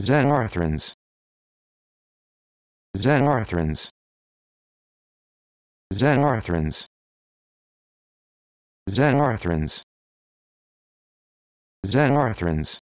Xenarthrans. Xenarthrans. Xenarthrans. Xenarthrans. Xenarthrans.